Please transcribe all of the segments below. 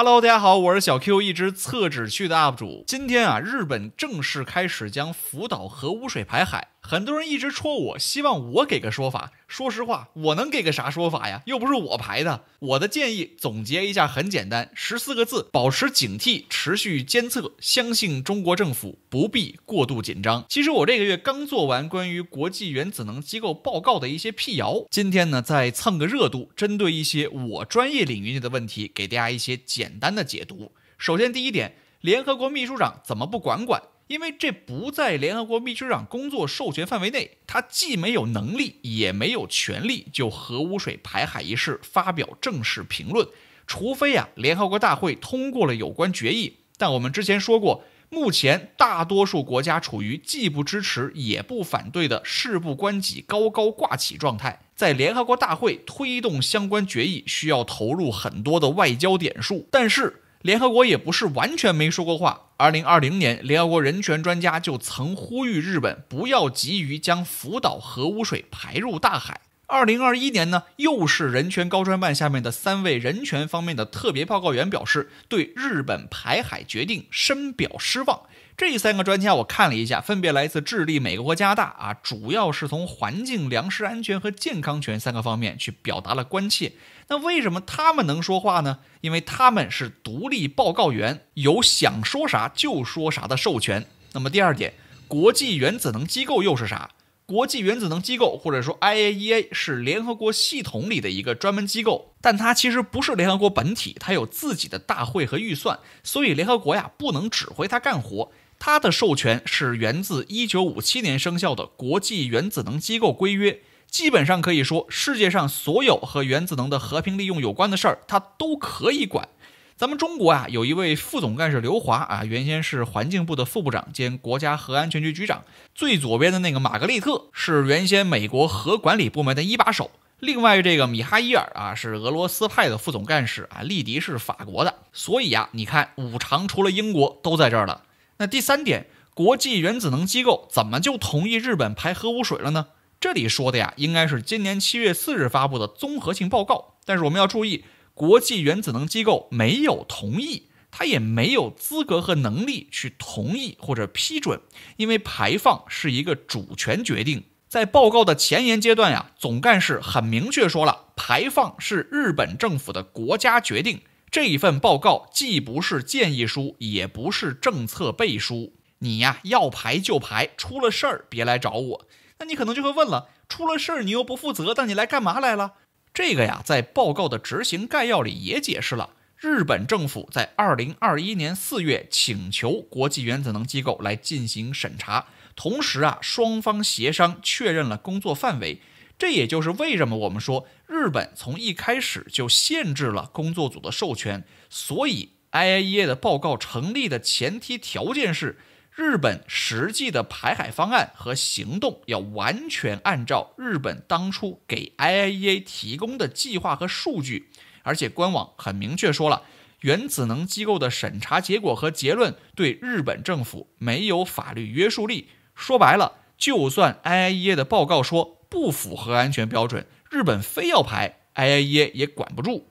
Hello，大家好，我是小 Q，一只测纸去的 UP 主。今天啊，日本正式开始将福岛核污水排海，很多人一直戳我，希望我给个说法。说实话，我能给个啥说法呀？又不是我排的。我的建议总结一下，很简单，十四个字：保持警惕，持续监测，相信中国政府，不必过度紧张。其实我这个月刚做完关于国际原子能机构报告的一些辟谣，今天呢再蹭个热度，针对一些我专业领域内的问题，给大家一些简。简单的解读，首先第一点，联合国秘书长怎么不管管？因为这不在联合国秘书长工作授权范围内，他既没有能力，也没有权利就核污水排海一事发表正式评论，除非啊联合国大会通过了有关决议。但我们之前说过。目前，大多数国家处于既不支持也不反对的“事不关己、高高挂起”状态。在联合国大会推动相关决议，需要投入很多的外交点数。但是，联合国也不是完全没说过话。2020年，联合国人权专家就曾呼吁日本不要急于将福岛核污水排入大海。二零二一年呢，又是人权高专办下面的三位人权方面的特别报告员表示，对日本排海决定深表失望。这三个专家我看了一下，分别来自智利、美国、加拿大啊，主要是从环境、粮食安全和健康权三个方面去表达了关切。那为什么他们能说话呢？因为他们是独立报告员，有想说啥就说啥的授权。那么第二点，国际原子能机构又是啥？国际原子能机构或者说 IAEA 是联合国系统里的一个专门机构，但它其实不是联合国本体，它有自己的大会和预算，所以联合国呀不能指挥它干活。它的授权是源自一九五七年生效的《国际原子能机构规约》，基本上可以说世界上所有和原子能的和平利用有关的事儿，它都可以管。咱们中国啊，有一位副总干事刘华啊，原先是环境部的副部长兼国家核安全局局长。最左边的那个玛格丽特是原先美国核管理部门的一把手。另外这个米哈伊尔啊是俄罗斯派的副总干事啊，利迪是法国的。所以啊，你看五常除了英国都在这儿了。那第三点，国际原子能机构怎么就同意日本排核污水了呢？这里说的呀，应该是今年七月四日发布的综合性报告。但是我们要注意。国际原子能机构没有同意，他也没有资格和能力去同意或者批准，因为排放是一个主权决定。在报告的前言阶段呀，总干事很明确说了，排放是日本政府的国家决定。这一份报告既不是建议书，也不是政策背书。你呀，要排就排，出了事儿别来找我。那你可能就会问了，出了事儿你又不负责，那你来干嘛来了？这个呀，在报告的执行概要里也解释了，日本政府在二零二一年四月请求国际原子能机构来进行审查，同时啊，双方协商确认了工作范围。这也就是为什么我们说日本从一开始就限制了工作组的授权，所以 IAEA 的报告成立的前提条件是。日本实际的排海方案和行动要完全按照日本当初给 IAEA 提供的计划和数据，而且官网很明确说了，原子能机构的审查结果和结论对日本政府没有法律约束力。说白了，就算 IAEA 的报告说不符合安全标准，日本非要排，IAEA 也管不住。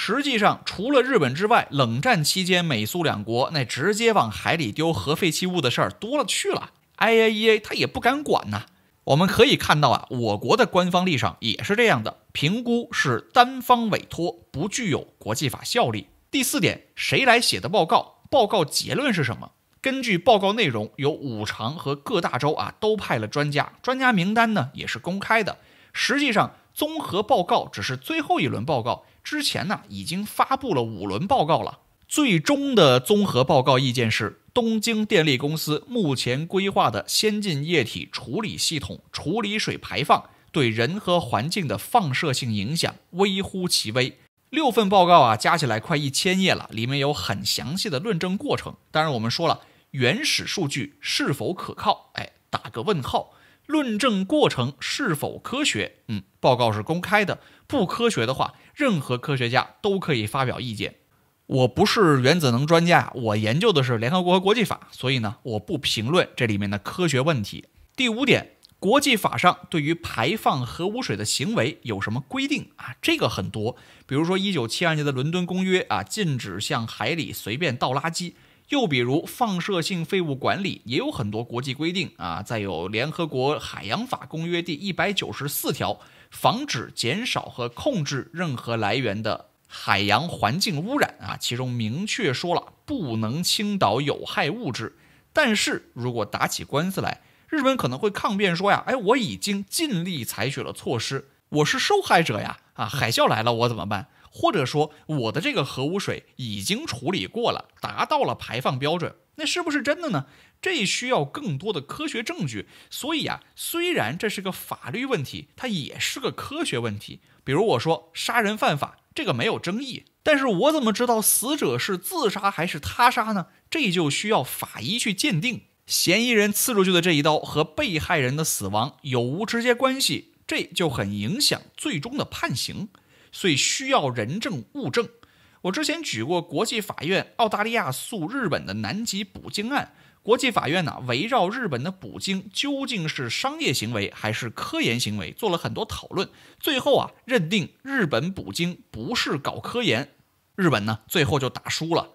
实际上，除了日本之外，冷战期间美苏两国那直接往海里丢核废弃物的事儿多了去了，IAEA 他也不敢管呐。我们可以看到啊，我国的官方立场也是这样的，评估是单方委托，不具有国际法效力。第四点，谁来写的报告？报告结论是什么？根据报告内容，有五常和各大洲啊都派了专家，专家名单呢也是公开的。实际上。综合报告只是最后一轮报告，之前呢已经发布了五轮报告了。最终的综合报告意见是：东京电力公司目前规划的先进液体处理系统处理水排放对人和环境的放射性影响微乎其微。六份报告啊加起来快一千页了，里面有很详细的论证过程。当然，我们说了原始数据是否可靠，哎，打个问号。论证过程是否科学？嗯，报告是公开的，不科学的话，任何科学家都可以发表意见。我不是原子能专家，我研究的是联合国和国际法，所以呢，我不评论这里面的科学问题。第五点，国际法上对于排放核污水的行为有什么规定啊？这个很多，比如说一九七二年的《伦敦公约》啊，禁止向海里随便倒垃圾。又比如放射性废物管理也有很多国际规定啊，再有联合国海洋法公约第一百九十四条，防止、减少和控制任何来源的海洋环境污染啊，其中明确说了不能倾倒有害物质。但是如果打起官司来，日本可能会抗辩说呀，哎，我已经尽力采取了措施，我是受害者呀。啊，海啸来了，我怎么办？或者说，我的这个核污水已经处理过了，达到了排放标准，那是不是真的呢？这需要更多的科学证据。所以啊，虽然这是个法律问题，它也是个科学问题。比如我说杀人犯法，这个没有争议，但是我怎么知道死者是自杀还是他杀呢？这就需要法医去鉴定，嫌疑人刺出去的这一刀和被害人的死亡有无直接关系？这就很影响最终的判刑，所以需要人证物证。我之前举过国际法院澳大利亚诉日本的南极捕鲸案，国际法院呢围绕日本的捕鲸究竟是商业行为还是科研行为做了很多讨论，最后啊认定日本捕鲸不是搞科研，日本呢最后就打输了。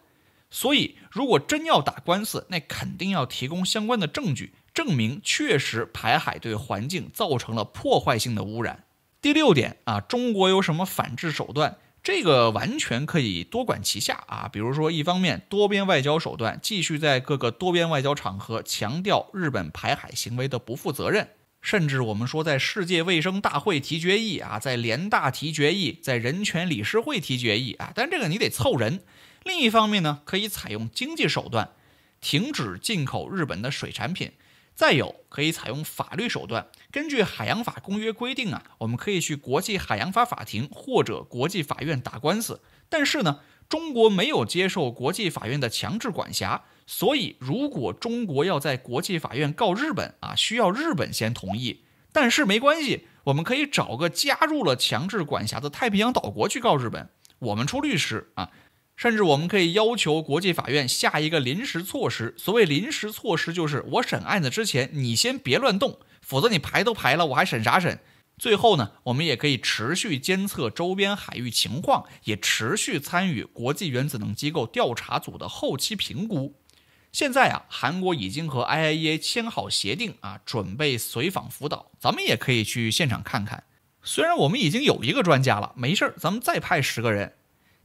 所以如果真要打官司，那肯定要提供相关的证据。证明确实排海对环境造成了破坏性的污染。第六点啊，中国有什么反制手段？这个完全可以多管齐下啊。比如说，一方面多边外交手段，继续在各个多边外交场合强调日本排海行为的不负责任，甚至我们说在世界卫生大会提决议啊，在联大提决议，在人权理事会提决议啊。但这个你得凑人。另一方面呢，可以采用经济手段，停止进口日本的水产品。再有，可以采用法律手段。根据《海洋法公约》规定啊，我们可以去国际海洋法法庭或者国际法院打官司。但是呢，中国没有接受国际法院的强制管辖，所以如果中国要在国际法院告日本啊，需要日本先同意。但是没关系，我们可以找个加入了强制管辖的太平洋岛国去告日本，我们出律师啊。甚至我们可以要求国际法院下一个临时措施。所谓临时措施，就是我审案子之前，你先别乱动，否则你排都排了，我还审啥审？最后呢，我们也可以持续监测周边海域情况，也持续参与国际原子能机构调查组的后期评估。现在啊，韩国已经和 IAEA 签好协定啊，准备随访福岛，咱们也可以去现场看看。虽然我们已经有一个专家了，没事儿，咱们再派十个人。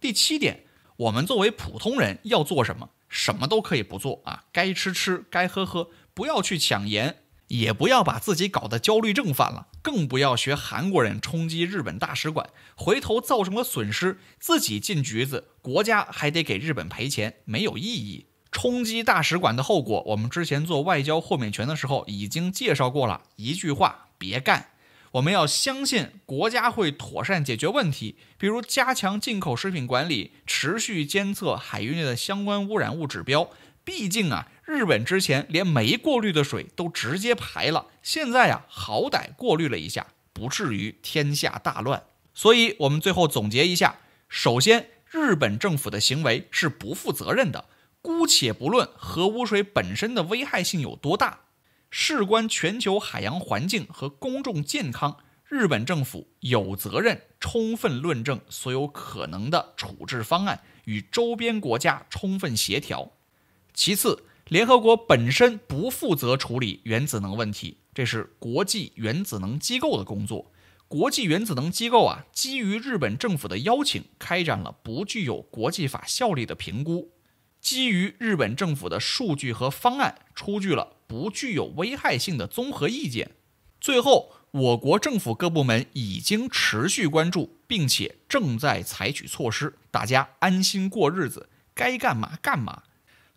第七点。我们作为普通人要做什么？什么都可以不做啊，该吃吃，该喝喝，不要去抢盐，也不要把自己搞得焦虑症犯了，更不要学韩国人冲击日本大使馆，回头造成了损失，自己进局子，国家还得给日本赔钱，没有意义。冲击大使馆的后果，我们之前做外交豁免权的时候已经介绍过了，一句话，别干。我们要相信国家会妥善解决问题，比如加强进口食品管理，持续监测海域内的相关污染物指标。毕竟啊，日本之前连没过滤的水都直接排了，现在啊好歹过滤了一下，不至于天下大乱。所以，我们最后总结一下：首先，日本政府的行为是不负责任的；姑且不论核污水本身的危害性有多大。事关全球海洋环境和公众健康，日本政府有责任充分论证所有可能的处置方案，与周边国家充分协调。其次，联合国本身不负责处理原子能问题，这是国际原子能机构的工作。国际原子能机构啊，基于日本政府的邀请，开展了不具有国际法效力的评估。基于日本政府的数据和方案，出具了不具有危害性的综合意见。最后，我国政府各部门已经持续关注，并且正在采取措施。大家安心过日子，该干嘛干嘛。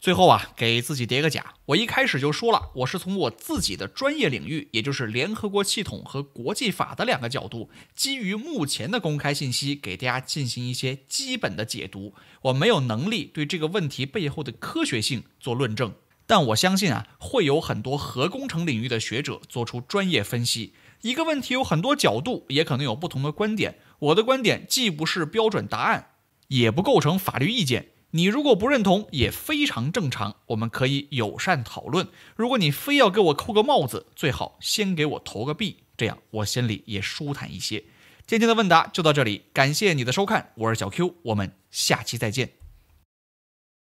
最后啊，给自己叠个甲。我一开始就说了，我是从我自己的专业领域，也就是联合国系统和国际法的两个角度，基于目前的公开信息，给大家进行一些基本的解读。我没有能力对这个问题背后的科学性做论证，但我相信啊，会有很多核工程领域的学者做出专业分析。一个问题有很多角度，也可能有不同的观点。我的观点既不是标准答案，也不构成法律意见。你如果不认同也非常正常，我们可以友善讨论。如果你非要给我扣个帽子，最好先给我投个币，这样我心里也舒坦一些。今天的问答就到这里，感谢你的收看，我是小 Q，我们下期再见。